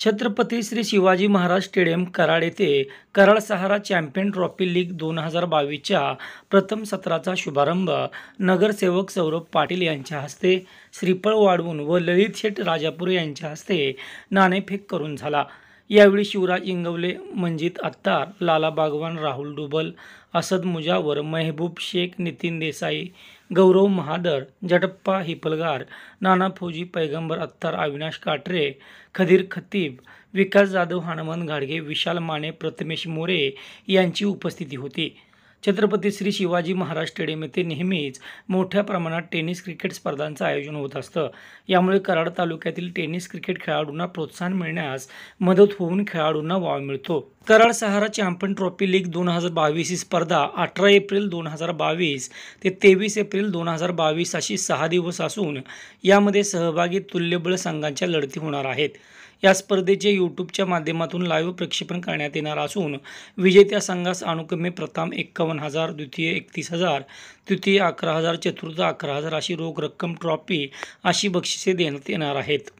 Chhatrapati Shri Shivaji Maharaj stadium Karad येथे Karad Sahara champion trophy league दोन हजार बावीसच्या प्रथम सत्राचा शुभारंभ नगरसेवक सौरभ पाटील यांच्या हस्ते श्रीफळ वाढवून व ललित शेठ राजापूर यांच्या हस्ते नाणेफेक करून झाला यावेळी शिवराज इंगवले मंजित अत्तार लाला बागवान राहुल डुबल असद मुजावर मेहबूब शेख नितीन देसाई गौरव महादर जटप्पा हिपलगार नाना फौजी पैगंबर अत्तार अविनाश काटरे खदीर खतीब विकास जाधव हनुमान घाडगे विशाल माने प्रथमेश मोरे यांची उपस्थिती होती छत्रपती श्री शिवाजी महाराज स्टेडियम येथे नेहमीच मोठ्या प्रमाणात टेनिस क्रिकेट स्पर्धांचं आयोजन होत असतं यामुळे कराड तालुक्यातील टेनिस क्रिकेट खेळाडूंना प्रोत्साहन मिळण्यास मदत होऊन खेळाडूंना वाव मिळतो Karad Sahara champion trophy league दोन हजार बावीस ही स्पर्धा अठरा एप्रिल दोन हजार बावीस ते तेवीस एप्रिल दोन हजार बावीस अशी सहा दिवस असून यामध्ये सहभागी तुल्यबळ संघांच्या लढती होणार आहेत या स्पर्धेचे यूट्यूबच्या माध्यमातून लाईव्ह प्रक्षेपण करण्यात येणार असून विजेत्या संघास अनुक्रमे प्रथम एक्कावन्न हजार द्वितीय एकतीस हजार तृतीय अकरा हजार चतुर्थ अकरा हजार अशी रोख रक्कम ट्रॉफी अशी बक्षिसे देण्यात येणार आहेत